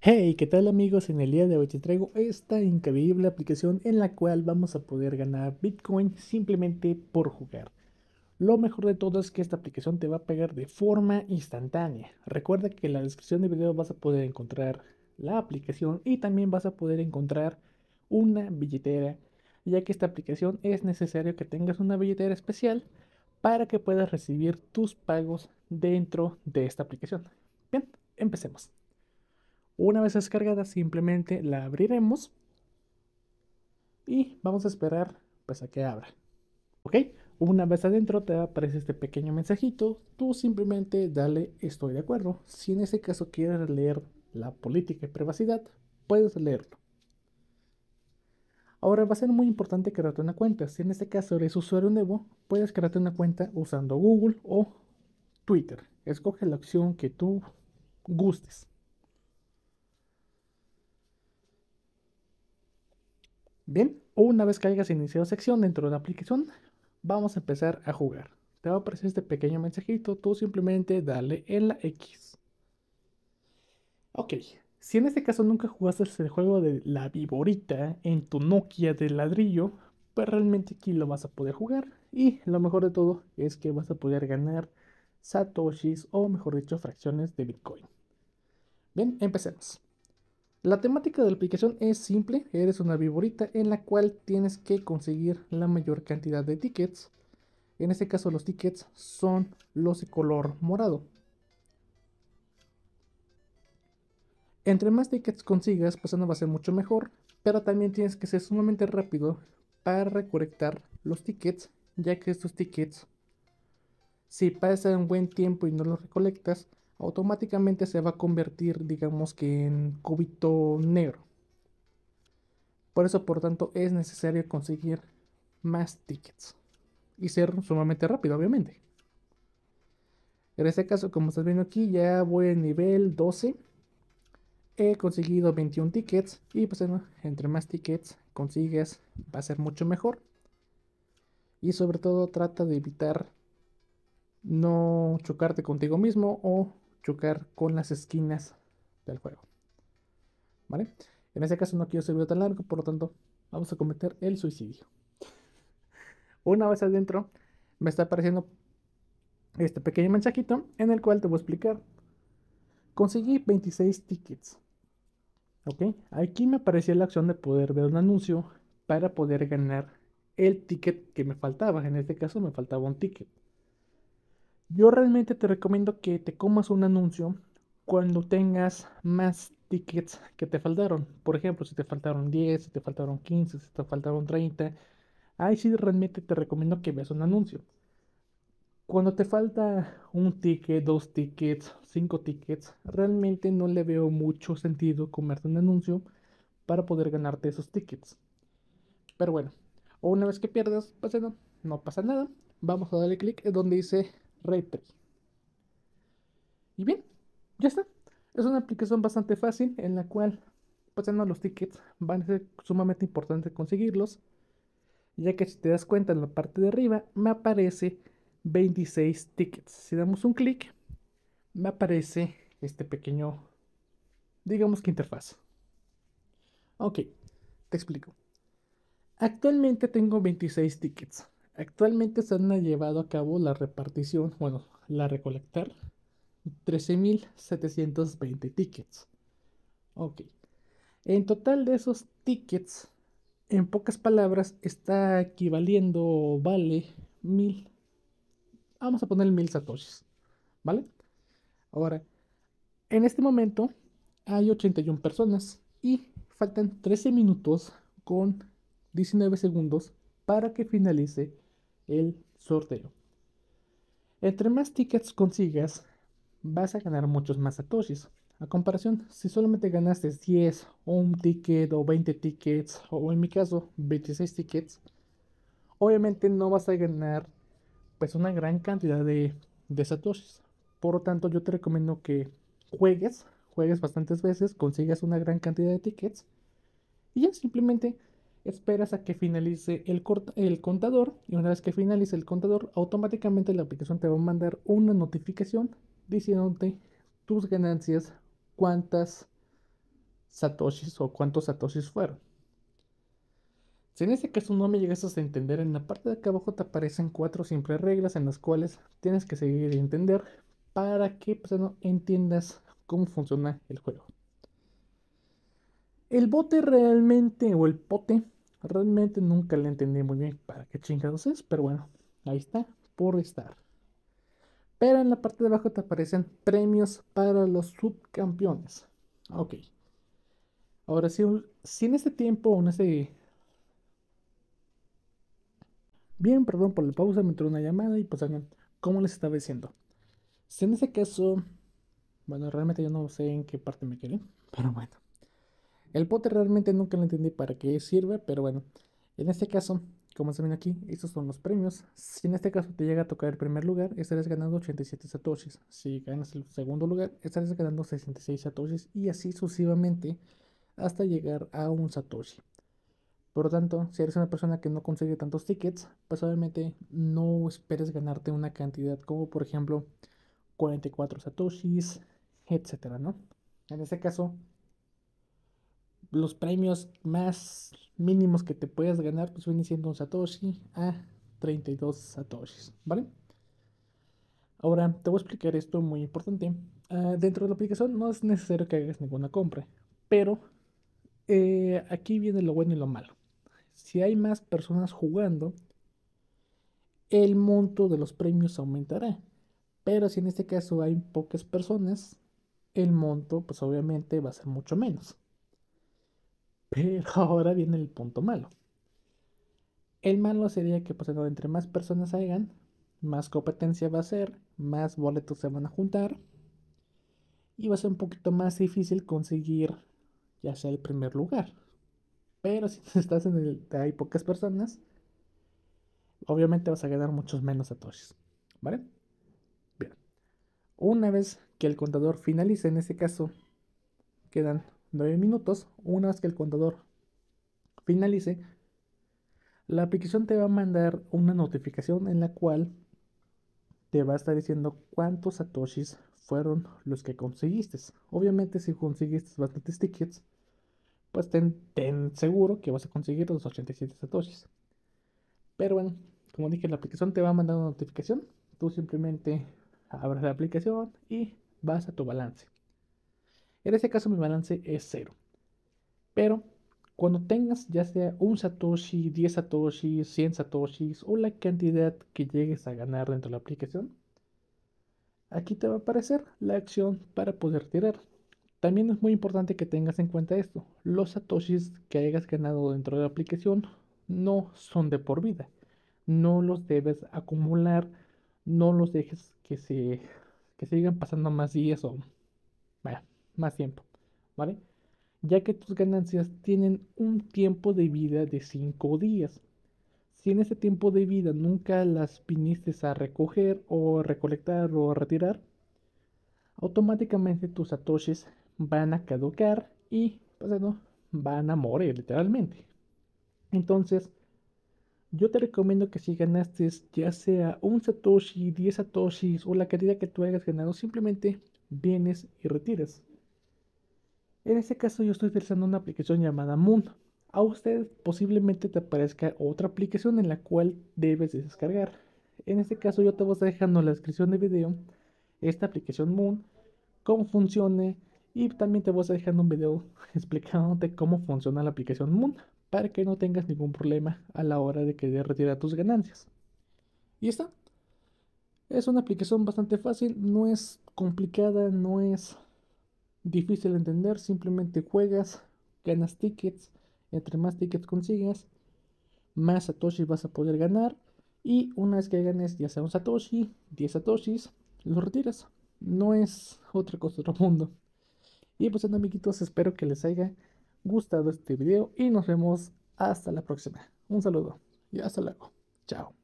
Hey, ¿qué tal amigos? En el día de hoy te traigo esta increíble aplicación en la cual vamos a poder ganar Bitcoin simplemente por jugar. Lo mejor de todo es que esta aplicación te va a pegar de forma instantánea. Recuerda que en la descripción del video vas a poder encontrar la aplicación y también vas a poder encontrar una billetera, ya que esta aplicación es necesario que tengas una billetera especial para que puedas recibir tus pagos dentro de esta aplicación. Bien, empecemos. Una vez descargada simplemente la abriremos y vamos a esperar pues a que abra. ¿Ok? Una vez adentro te aparece este pequeño mensajito, tú simplemente dale estoy de acuerdo. Si en ese caso quieres leer la política de privacidad, puedes leerlo. Ahora va a ser muy importante crearte una cuenta. Si en este caso eres usuario nuevo, puedes crearte una cuenta usando Google o Twitter. Escoge la opción que tú gustes. Bien, una vez que hayas iniciado sección dentro de la aplicación, vamos a empezar a jugar. Te va a aparecer este pequeño mensajito, tú simplemente dale en la X. Ok, si en este caso nunca jugaste el juego de la viborita en tu Nokia de ladrillo, pues realmente aquí lo vas a poder jugar. Y lo mejor de todo es que vas a poder ganar satoshis o mejor dicho fracciones de Bitcoin. Bien, empecemos. La temática de la aplicación es simple, eres una viborita en la cual tienes que conseguir la mayor cantidad de tickets. En este caso los tickets son los de color morado. Entre más tickets consigas, pues va a ser mucho mejor, pero también tienes que ser sumamente rápido para recolectar los tickets, ya que estos tickets, si pasan un buen tiempo y no los recolectas, automáticamente se va a convertir, digamos que en cubito negro. Por eso, por tanto, es necesario conseguir más tickets y ser sumamente rápido, obviamente. En este caso, como estás viendo aquí, ya voy en nivel 12. He conseguido 21 tickets y pues entre más tickets consigues va a ser mucho mejor. Y sobre todo trata de evitar no chocarte contigo mismo o chocar con las esquinas del juego. ¿Vale? En este caso no quiero ser tan largo, por lo tanto vamos a cometer el suicidio. Una vez adentro me está apareciendo este pequeño mensajito en el cual te voy a explicar. Conseguí 26 tickets. ¿Ok? Aquí me aparecía la opción de poder ver un anuncio para poder ganar el ticket que me faltaba. En este caso me faltaba un ticket. Yo realmente te recomiendo que te comas un anuncio cuando tengas más tickets que te faltaron. Por ejemplo, si te faltaron 10, si te faltaron 15, si te faltaron 30. Ahí sí realmente te recomiendo que veas un anuncio. Cuando te falta un ticket, dos tickets, cinco tickets, realmente no le veo mucho sentido comerte un anuncio para poder ganarte esos tickets. Pero bueno, una vez que pierdas, pues no, no pasa nada. Vamos a darle clic donde dice Repri. Y bien, ya está. Es una aplicación bastante fácil en la cual, pasando pues, los tickets, van a ser sumamente importantes conseguirlos. Ya que si te das cuenta en la parte de arriba, me aparece 26 tickets. Si damos un clic, me aparece este pequeño, digamos que interfaz. Ok, te explico. Actualmente tengo 26 tickets. Actualmente se han llevado a cabo la repartición, bueno, la recolectar 13.720 tickets. Ok. En total de esos tickets, en pocas palabras, está equivaliendo, vale, mil. Vamos a poner mil satoshis, ¿vale? Ahora, en este momento hay 81 personas y faltan 13 minutos con 19 segundos para que finalice el sorteo. Entre más tickets consigas, vas a ganar muchos más satoshis. A comparación, si solamente ganaste 10 o un ticket o 20 tickets o en mi caso 26 tickets, obviamente no vas a ganar pues una gran cantidad de, de satoshis. Por lo tanto, yo te recomiendo que juegues, juegues bastantes veces, consigas una gran cantidad de tickets y ya simplemente esperas a que finalice el, contador y una vez que finalice el contador, automáticamente la aplicación te va a mandar una notificación diciéndote tus ganancias, cuántas satoshis o cuántos satoshis fueron. Si en este caso no me llegas a entender, en la parte de acá abajo te aparecen cuatro simples reglas en las cuales tienes que seguir y entender para que pues, no entiendas cómo funciona el juego. El bote realmente, o el pote, Realmente nunca le entendí muy bien para qué chingados es, pero bueno, ahí está, por estar. Pero en la parte de abajo te aparecen premios para los subcampeones. Ok. Ahora, si, si en este tiempo, en ese Bien, perdón por la pausa, me entró una llamada y pues hagan, como les estaba diciendo. Si en ese caso, bueno, realmente yo no sé en qué parte me quedé, pero bueno. El pote realmente nunca lo entendí para qué sirve, pero bueno, en este caso, como se ven aquí, estos son los premios. Si en este caso te llega a tocar el primer lugar, estarás ganando 87 satoshis. Si ganas el segundo lugar, estarás ganando 66 satoshis y así sucesivamente hasta llegar a un satoshi. Por lo tanto, si eres una persona que no consigue tantos tickets, pues obviamente no esperes ganarte una cantidad como por ejemplo 44 satoshis, etcétera, ¿no? En este caso, los premios más mínimos que te puedas ganar, pues viene siendo un Satoshi a 32 Satoshis, ¿vale? Ahora te voy a explicar esto muy importante. Ah, dentro de la aplicación no es necesario que hagas ninguna compra, pero eh, aquí viene lo bueno y lo malo. Si hay más personas jugando, el monto de los premios aumentará. Pero si en este caso hay pocas personas, el monto pues obviamente va a ser mucho menos. Pero ahora viene el punto malo. El malo sería que pues, entre más personas hayan, más competencia va a ser, más boletos se van a juntar y va a ser un poquito más difícil conseguir ya sea el primer lugar. Pero si estás en el hay pocas personas, obviamente vas a ganar muchos menos atores. ¿vale? Bien. Una vez que el contador finalice, en este caso quedan 9 minutos una vez que el contador finalice, la aplicación te va a mandar una notificación en la cual te va a estar diciendo cuántos satoshis fueron los que conseguiste. Obviamente si conseguiste bastantes tickets, pues ten, seguro que vas a conseguir los 87 satoshis. Pero bueno, como dije, la aplicación te va a mandar una notificación. Tú simplemente abres la aplicación y vas a tu balance. En este caso mi balance es cero. Pero cuando tengas ya sea un Satoshi, 10 Satoshis, 100 Satoshis o la cantidad que llegues a ganar dentro de la aplicación, aquí te va a aparecer la acción para poder tirar. También es muy importante que tengas en cuenta esto. Los satoshis que hayas ganado dentro de la aplicación no son de por vida. No los debes acumular, no los dejes que se que sigan pasando más días o vaya más tiempo, ¿vale? Ya que tus ganancias tienen un tiempo de vida de 5 días. Si en ese tiempo de vida nunca las viniste a recoger o recolectar o retirar, automáticamente tus satoshis van a caducar y pues, no, van a morir literalmente. Entonces, yo te recomiendo que si ganaste ya sea un satoshi, 10 satoshis o la cantidad que tú hayas ganado, simplemente vienes y retiras. En este caso yo estoy utilizando una aplicación llamada Moon. A usted posiblemente te aparezca otra aplicación en la cual debes descargar. En este caso yo te voy a dejar dejando en la descripción de video esta aplicación Moon, cómo funcione y también te voy a dejar un video explicándote cómo funciona la aplicación Moon para que no tengas ningún problema a la hora de que retirar tus ganancias. Y está. Es una aplicación bastante fácil, no es complicada, no es difícil entender, simplemente juegas, ganas tickets, entre más tickets consigas, más satoshis vas a poder ganar y una vez que ganes ya sea un satoshi, 10 satoshis, los retiras. No es otra cosa, otro mundo. Y pues amiguitos, espero que les haya gustado este video y nos vemos hasta la próxima. Un saludo y hasta luego. Chao.